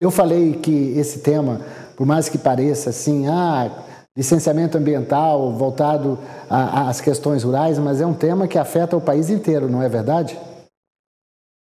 Eu falei que esse tema, por mais que pareça assim, ah, licenciamento ambiental voltado às questões rurais, mas é um tema que afeta o país inteiro, não é verdade?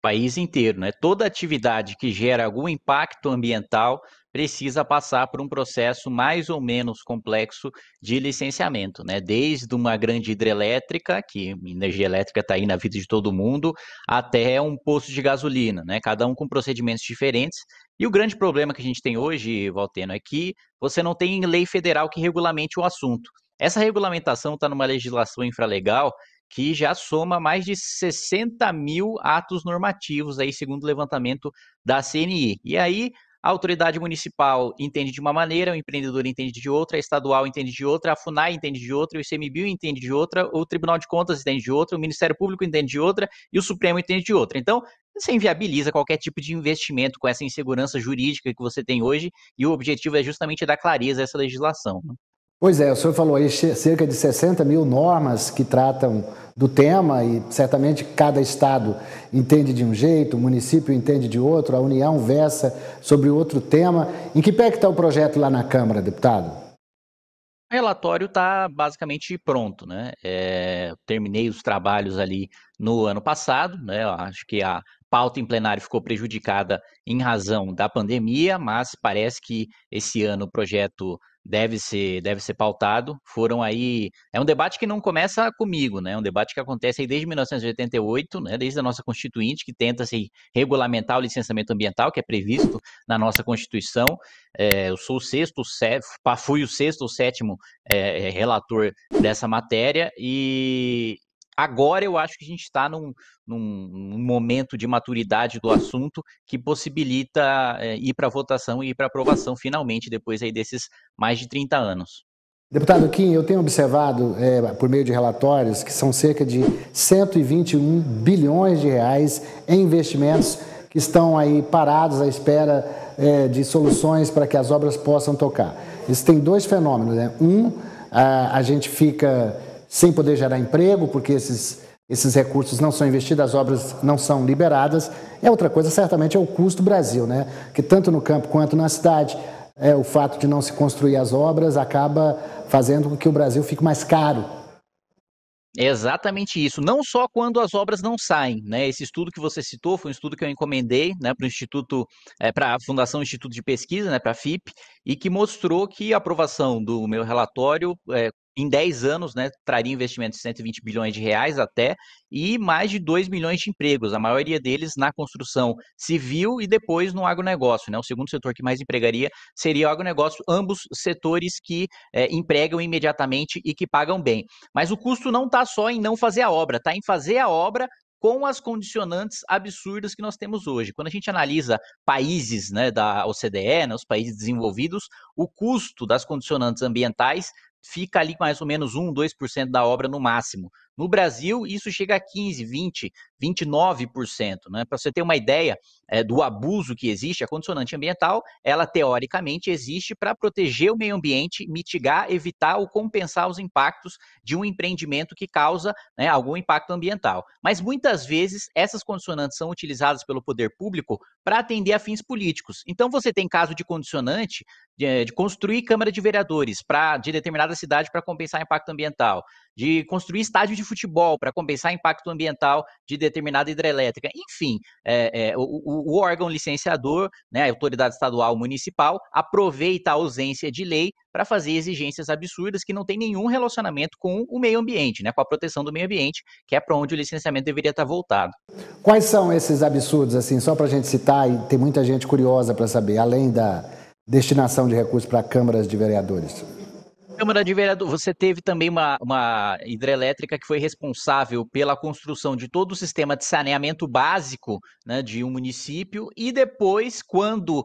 País inteiro, né? Toda atividade que gera algum impacto ambiental precisa passar por um processo mais ou menos complexo de licenciamento, né? Desde uma grande hidrelétrica, que energia elétrica está aí na vida de todo mundo, até um posto de gasolina, né? Cada um com procedimentos diferentes e o grande problema que a gente tem hoje, Valteno, é que você não tem lei federal que regulamente o assunto. Essa regulamentação está numa legislação infralegal que já soma mais de 60 mil atos normativos, aí, segundo o levantamento da CNI. E aí, a autoridade municipal entende de uma maneira, o empreendedor entende de outra, a estadual entende de outra, a FUNAI entende de outra, o ICMBio entende de outra, o Tribunal de Contas entende de outra, o Ministério Público entende de outra e o Supremo entende de outra. Então, você inviabiliza qualquer tipo de investimento com essa insegurança jurídica que você tem hoje e o objetivo é justamente dar clareza a essa legislação. Né? Pois é, o senhor falou aí cerca de 60 mil normas que tratam do tema e certamente cada estado entende de um jeito, o município entende de outro, a União versa sobre outro tema. Em que pé está o projeto lá na Câmara, deputado? O relatório está basicamente pronto, né? É, terminei os trabalhos ali no ano passado, né? Eu acho que a pauta em plenário ficou prejudicada em razão da pandemia, mas parece que esse ano o projeto deve ser, deve ser pautado. Foram aí. É um debate que não começa comigo, né? É um debate que acontece aí desde 1988, né? desde a nossa Constituinte, que tenta se assim, regulamentar o licenciamento ambiental, que é previsto na nossa Constituição. É, eu sou o sexto, fui o sexto ou sétimo é, é relator dessa matéria, e, agora eu acho que a gente está num, num, momento de maturidade do assunto que possibilita é, ir para votação e ir para aprovação finalmente, depois aí desses mais de 30 anos. Deputado Kim, eu tenho observado, é, por meio de relatórios, que são cerca de 121 bilhões de reais em investimentos que estão aí parados à espera é, de soluções para que as obras possam tocar. Isso tem dois fenômenos. Né? Um, a, a gente fica sem poder gerar emprego, porque esses, esses recursos não são investidos, as obras não são liberadas. É outra coisa, certamente, é o custo do Brasil, né? que tanto no campo quanto na cidade, é, o fato de não se construir as obras acaba fazendo com que o Brasil fique mais caro é exatamente isso. Não só quando as obras não saem, né? Esse estudo que você citou foi um estudo que eu encomendei, né, para o Instituto, é, para a Fundação Instituto de Pesquisa, né, para a FIP, e que mostrou que a aprovação do meu relatório é, em 10 anos, né, traria investimento de 120 bilhões de reais até e mais de 2 milhões de empregos, a maioria deles na construção civil e depois no agronegócio. Né? O segundo setor que mais empregaria seria o agronegócio, ambos setores que é, empregam imediatamente e que pagam bem. Mas o custo não está só em não fazer a obra, está em fazer a obra com as condicionantes absurdas que nós temos hoje. Quando a gente analisa países né, da OCDE, né, os países desenvolvidos, o custo das condicionantes ambientais fica ali mais ou menos 1, 2% da obra no máximo. No Brasil, isso chega a 15, 20, 29%. Né? Para você ter uma ideia é, do abuso que existe, a condicionante ambiental, ela teoricamente existe para proteger o meio ambiente, mitigar, evitar ou compensar os impactos de um empreendimento que causa né, algum impacto ambiental. Mas muitas vezes essas condicionantes são utilizadas pelo poder público para atender a fins políticos. Então você tem caso de condicionante de, de construir Câmara de Vereadores para de determinada cidade para compensar impacto ambiental de construir estádios de futebol para compensar impacto ambiental de determinada hidrelétrica. Enfim, é, é, o, o, órgão licenciador, né, a autoridade estadual municipal, aproveita a ausência de lei para fazer exigências absurdas que não têm nenhum relacionamento com o meio ambiente, né, com a proteção do meio ambiente, que é para onde o licenciamento deveria estar tá voltado. Quais são esses absurdos, assim, só para a gente citar, e tem muita gente curiosa para saber, além da destinação de recursos para câmaras de vereadores? Câmara de Vereador, você teve também uma, uma hidrelétrica que foi responsável pela construção de todo o sistema de saneamento básico né, de um município e depois, quando uh,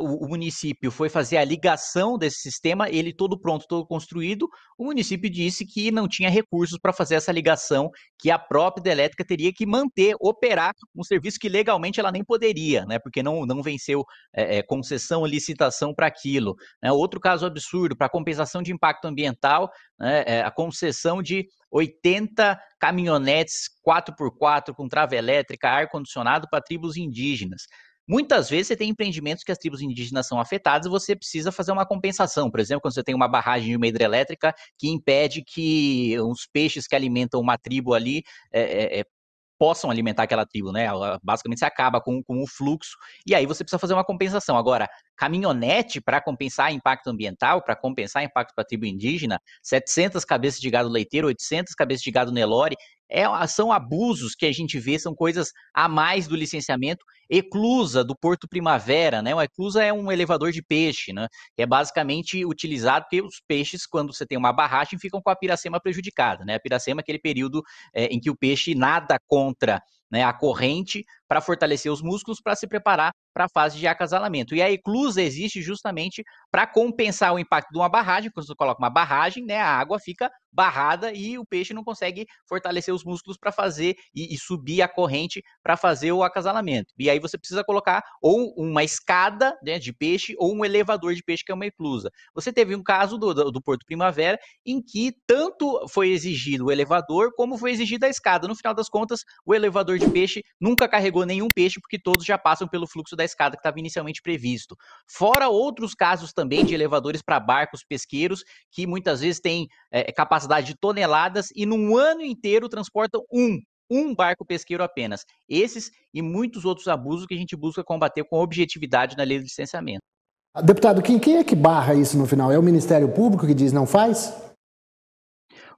o, o, município foi fazer a ligação desse sistema, ele todo pronto, todo construído, o município disse que não tinha recursos para fazer essa ligação, que a própria hidrelétrica teria que manter, operar um serviço que legalmente ela nem poderia, né, porque não, não venceu é, é concessão, licitação para aquilo. Né? Outro caso absurdo, para compensação de impacto impacto ambiental, né, é, a concessão de 80 caminhonetes 4x4 com trava elétrica, ar-condicionado para tribos indígenas. Muitas vezes você tem empreendimentos que as tribos indígenas são afetadas e você precisa fazer uma compensação. Por exemplo, quando você tem uma barragem de uma hidrelétrica que impede que os peixes que alimentam uma tribo ali é, é, é possam alimentar aquela tribo, né? Basicamente você acaba com, com o fluxo e aí você precisa fazer uma compensação. Agora, caminhonete para compensar impacto ambiental, para compensar impacto para a tribo indígena, 700 cabeças de gado leiteiro, 800 cabeças de gado Nelore, é, são abusos que a gente vê, são coisas a mais do licenciamento. Eclusa do Porto Primavera, né? Uma eclusa é um elevador de peixe, né? Que é basicamente utilizado porque os peixes, quando você tem uma barragem, ficam com a piracema prejudicada, né? A piracema é aquele período é, em que o peixe nada contra né, a corrente para fortalecer os músculos para se preparar para a fase de acasalamento. E a eclusa existe justamente para compensar o impacto de uma barragem. Quando você coloca uma barragem, né, a água fica barrada e o peixe não consegue fortalecer os músculos para fazer e, e, subir a corrente para fazer o acasalamento. E aí você precisa colocar ou uma escada né, de peixe ou um elevador de peixe, que é uma eclusa. Você teve um caso do, do Porto Primavera em que tanto foi exigido o elevador como foi exigida a escada. No final das contas, o elevador de peixe nunca carregou pegou nenhum peixe porque todos já passam pelo fluxo da escada que estava inicialmente previsto. Fora outros casos também de elevadores para barcos pesqueiros que muitas vezes têm é, capacidade de toneladas e num ano inteiro transportam um um barco pesqueiro apenas. Esses e muitos outros abusos que a gente busca combater com objetividade na lei de licenciamento. Deputado, quem, quem é que barra isso no final? É o Ministério Público que diz não faz?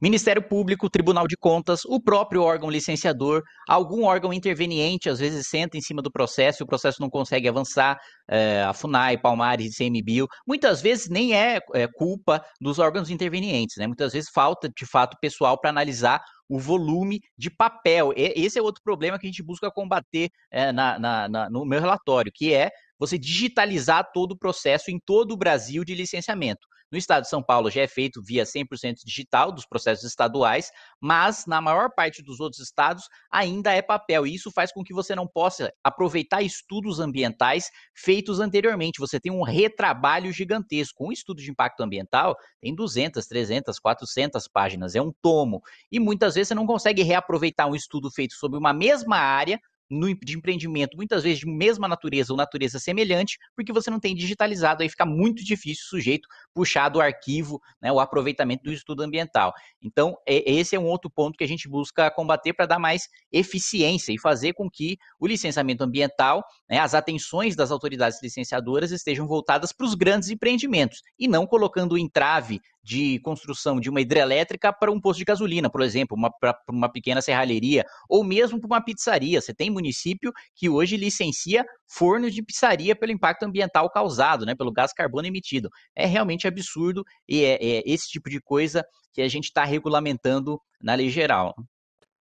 Ministério Público, Tribunal de Contas, o próprio órgão licenciador, algum órgão interveniente às vezes senta em cima do processo e o processo não consegue avançar, é, a FUNAI, Palmares, ICMBio, muitas vezes nem é, é culpa dos órgãos intervenientes, né? Muitas vezes falta de fato pessoal para analisar o volume de papel. esse é outro problema que a gente busca combater é, na, na, na, no meu relatório, que é você digitalizar todo o processo em todo o Brasil de licenciamento. No estado de São Paulo já é feito via 100% digital dos processos estaduais, mas na maior parte dos outros estados ainda é papel. E isso faz com que você não possa aproveitar estudos ambientais feitos anteriormente. Você tem um retrabalho gigantesco. Um estudo de impacto ambiental tem 200, 300, 400 páginas, é um tomo. E muitas vezes você não consegue reaproveitar um estudo feito sobre uma mesma área no, de empreendimento, muitas vezes de mesma natureza ou natureza semelhante, porque você não tem digitalizado, aí fica muito difícil o sujeito puxar do arquivo né, o aproveitamento do estudo ambiental. Então, é, esse é um outro ponto que a gente busca combater para dar mais eficiência e fazer com que o licenciamento ambiental, né, as atenções das autoridades licenciadoras estejam voltadas para os grandes empreendimentos e não colocando o entrave de construção de uma hidrelétrica para um posto de gasolina, por exemplo, para uma pequena serralheria, ou mesmo para uma pizzaria. Você tem município que hoje licencia fornos de pizzaria pelo impacto ambiental causado, né, pelo gás carbono emitido. É realmente absurdo e é, é esse tipo de coisa que a gente está regulamentando na lei geral.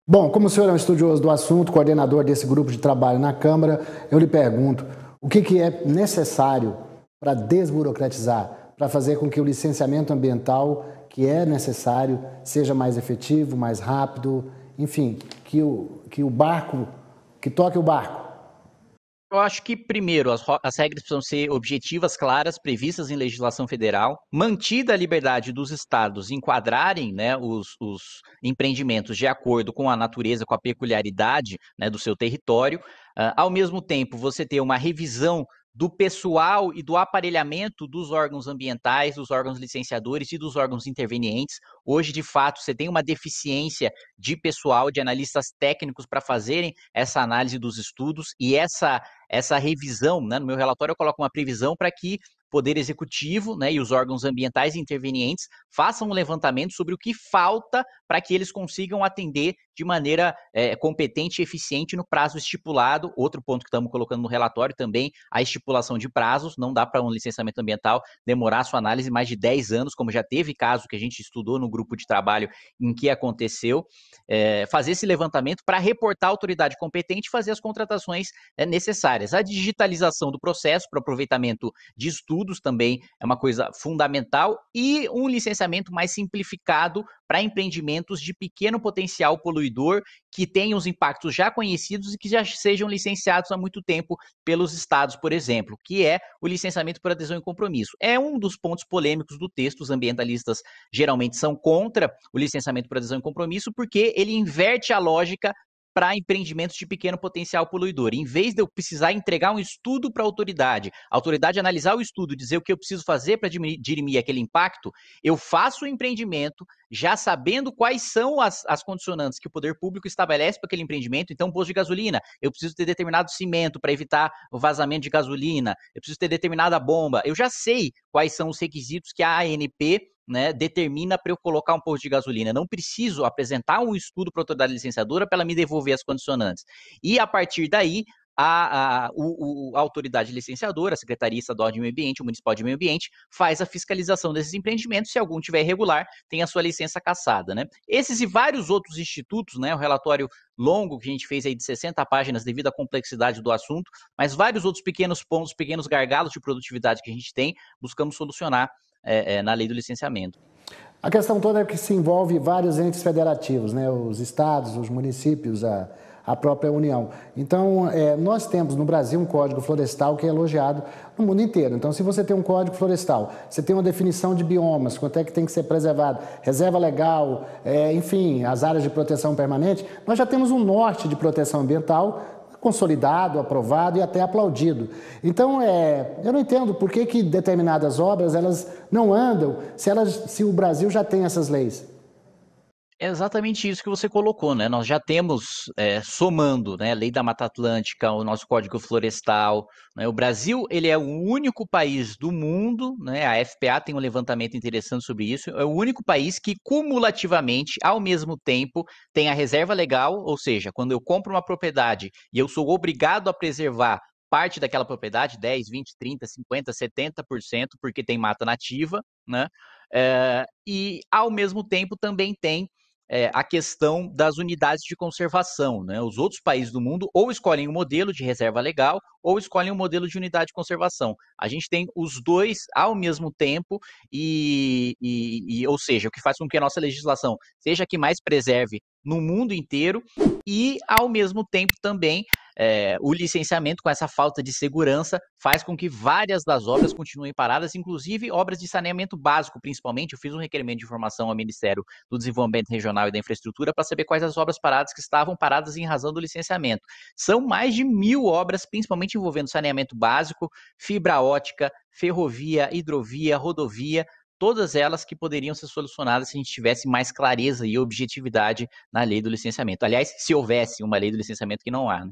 Bom, como o senhor é um estudioso do assunto, coordenador desse grupo de trabalho na Câmara, eu lhe pergunto: o que, que é necessário para desburocratizar para fazer com que o licenciamento ambiental que é necessário seja mais efetivo, mais rápido, enfim, que o, que o barco, que toque o barco. Eu acho que, primeiro, as, as regras precisam ser objetivas, claras, previstas em legislação federal, mantida a liberdade dos estados enquadrarem né, os, os empreendimentos de acordo com a natureza, com a peculiaridade né, do seu território, Uh, ao mesmo tempo, você ter uma revisão do pessoal e do aparelhamento dos órgãos ambientais, dos órgãos licenciadores e dos órgãos intervenientes. Hoje, de fato, você tem uma deficiência de pessoal, de analistas técnicos para fazerem essa análise dos estudos e essa essa revisão, né? no meu relatório eu coloco uma previsão para que Poder Executivo né, e os órgãos ambientais intervenientes façam um levantamento sobre o que falta para que eles consigam atender de maneira é, competente e eficiente no prazo estipulado. Outro ponto que estamos colocando no relatório também, a estipulação de prazos. Não dá para um licenciamento ambiental demorar sua análise mais de 10 anos, como já teve caso que a gente estudou no grupo de trabalho em que aconteceu. É, fazer esse levantamento para reportar a autoridade competente e fazer as contratações é, necessárias. A digitalização do processo para aproveitamento de estudo estudos também é uma coisa fundamental e um licenciamento mais simplificado para empreendimentos de pequeno potencial poluidor que tenham os impactos já conhecidos e que já sejam licenciados há muito tempo pelos estados, por exemplo, que é o licenciamento por adesão e compromisso. É um dos pontos polêmicos do texto, os ambientalistas geralmente são contra o licenciamento por adesão e compromisso porque ele inverte a lógica para empreendimentos de pequeno potencial poluidor. Em vez de eu precisar entregar um estudo para a autoridade, a autoridade analisar o estudo, dizer o que eu preciso fazer para dirimir aquele impacto, eu faço o empreendimento já sabendo quais são as, as condicionantes que o poder público estabelece para aquele empreendimento. Então, posto de gasolina, eu preciso ter determinado cimento para evitar o vazamento de gasolina, eu preciso ter determinada bomba. Eu já sei quais são os requisitos que a ANP né, determina para eu colocar um posto de gasolina. Não preciso apresentar um estudo para a autoridade licenciadora para ela me devolver as condicionantes. E a partir daí, a, a, o, a, autoridade licenciadora, a Secretaria Estadual de Meio Ambiente, o Municipal de Meio Ambiente, faz a fiscalização desses empreendimentos, se algum tiver irregular, tem a sua licença cassada, né? Esses e vários outros institutos, né, o relatório longo que a gente fez aí de 60 páginas devido à complexidade do assunto, mas vários outros pequenos pontos, pequenos gargalos de produtividade que a gente tem, buscamos solucionar é, é, na lei do licenciamento. A questão toda é que se envolve vários entes federativos, né? os estados, os municípios, a, a própria União. Então, é, nós temos no Brasil um código florestal que é elogiado no mundo inteiro. Então, se você tem um código florestal, você tem uma definição de biomas, quanto é que tem que ser preservado, reserva legal, é, enfim, as áreas de proteção permanente, nós já temos um norte de proteção ambiental consolidado, aprovado e até aplaudido. Então, é, eu não entendo por que, que determinadas obras elas não andam se, elas, se o Brasil já tem essas leis. É exatamente isso que você colocou, né? Nós já temos, é, somando, né, a lei da Mata Atlântica, o nosso Código Florestal, né? o Brasil, ele é o único país do mundo, né, a FPA tem um levantamento interessante sobre isso, é o único país que cumulativamente, ao mesmo tempo, tem a reserva legal, ou seja, quando eu compro uma propriedade e eu sou obrigado a preservar parte daquela propriedade, 10, 20, 30, 50, 70%, porque tem mata nativa, né? É, e ao mesmo tempo também tem é, a questão das unidades de conservação. Né? Os outros países do mundo ou escolhem o um modelo de reserva legal ou escolhem o um modelo de unidade de conservação. A gente tem os dois ao mesmo tempo, e, e, e, ou seja, o que faz com que a nossa legislação seja a que mais preserve no mundo inteiro e, ao mesmo tempo, também é, o licenciamento com essa falta de segurança faz com que várias das obras continuem paradas, inclusive obras de saneamento básico, principalmente. Eu fiz um requerimento de informação ao Ministério do Desenvolvimento Regional e da Infraestrutura para saber quais as obras paradas que estavam paradas em razão do licenciamento. São mais de mil obras, principalmente envolvendo saneamento básico, fibra ótica, ferrovia, hidrovia, rodovia, todas elas que poderiam ser solucionadas se a gente tivesse mais clareza e objetividade na lei do licenciamento. Aliás, se houvesse uma lei do licenciamento que não há. Né?